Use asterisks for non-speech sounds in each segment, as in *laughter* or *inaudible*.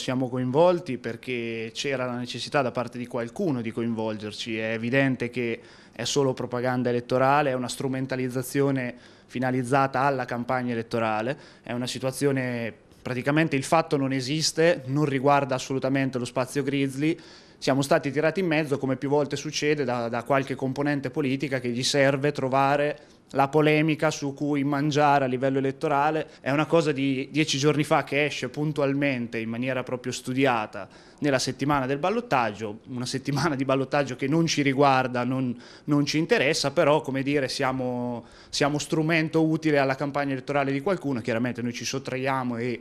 Siamo coinvolti perché c'era la necessità da parte di qualcuno di coinvolgerci, è evidente che è solo propaganda elettorale, è una strumentalizzazione finalizzata alla campagna elettorale, è una situazione praticamente il fatto non esiste, non riguarda assolutamente lo spazio Grizzly, siamo stati tirati in mezzo come più volte succede da, da qualche componente politica che gli serve trovare la polemica su cui mangiare a livello elettorale è una cosa di dieci giorni fa che esce puntualmente in maniera proprio studiata nella settimana del ballottaggio, una settimana di ballottaggio che non ci riguarda, non, non ci interessa, però come dire siamo, siamo, strumento utile alla campagna elettorale di qualcuno, chiaramente noi ci sottraiamo e,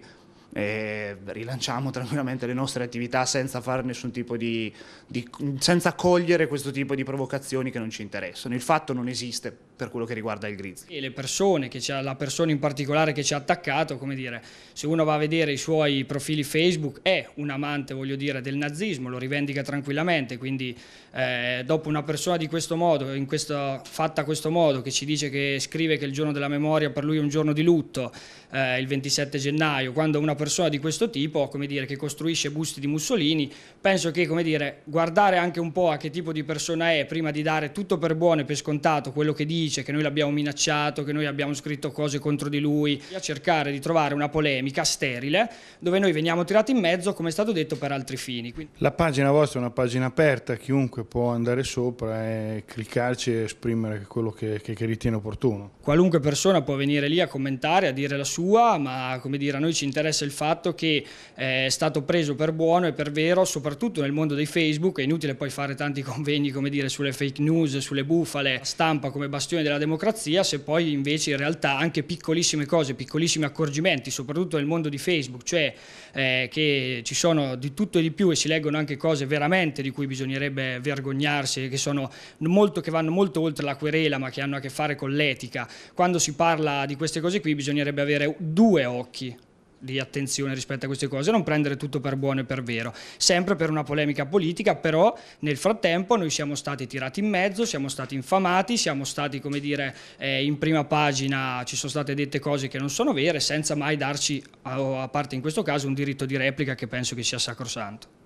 e rilanciamo tranquillamente le nostre attività senza fare nessun tipo di, di senza cogliere questo tipo di provocazioni che non ci interessano. Il fatto non esiste per quello che riguarda il grizzly. E le persone, la persona in particolare che ci ha attaccato, come dire, se uno va a vedere i suoi profili Facebook è un amante, voglio dire, del nazismo, lo rivendica tranquillamente, quindi eh, dopo una persona di questo modo, in questa, fatta a questo modo, che ci dice che scrive che il giorno della memoria per lui è un giorno di lutto, eh, il 27 gennaio, quando una persona di questo tipo, come dire, che costruisce busti di Mussolini, penso che, come dire, guardare anche un po' a che tipo di persona è prima di dare tutto per buono e per scontato quello che dice, dice che noi l'abbiamo minacciato, che noi abbiamo scritto cose contro di lui, a cercare di trovare una polemica sterile dove noi veniamo tirati in mezzo, come è stato detto, per altri fini. Quindi... La pagina vostra è una pagina aperta, chiunque può andare sopra e cliccarci e esprimere quello che, che, che ritiene opportuno. Qualunque persona può venire lì a commentare, a dire la sua, ma come dire, a noi ci interessa il fatto che eh, è stato preso per buono e per vero, soprattutto nel mondo dei Facebook, è inutile poi fare tanti *laughs* convegni come dire, sulle fake news, sulle bufale, stampa come bastione promozione della democrazia se poi invece in realtà anche piccolissime cose, piccolissimi accorgimenti, soprattutto nel mondo di Facebook, cioè eh, che ci sono di tutto e di più e si leggono anche cose veramente di cui bisognerebbe vergognarsi, che, sono molto, che vanno molto oltre la querela ma che hanno a che fare con l'etica. Quando si parla di queste cose qui bisognerebbe avere due occhi di attenzione rispetto a queste cose, non prendere tutto per buono e per vero, sempre per una polemica politica, però nel frattempo noi siamo stati tirati in mezzo, siamo stati infamati, siamo stati come dire eh, in prima pagina, ci sono state dette cose che non sono vere senza mai darci, a parte in questo caso, un diritto di replica che penso che sia sacrosanto.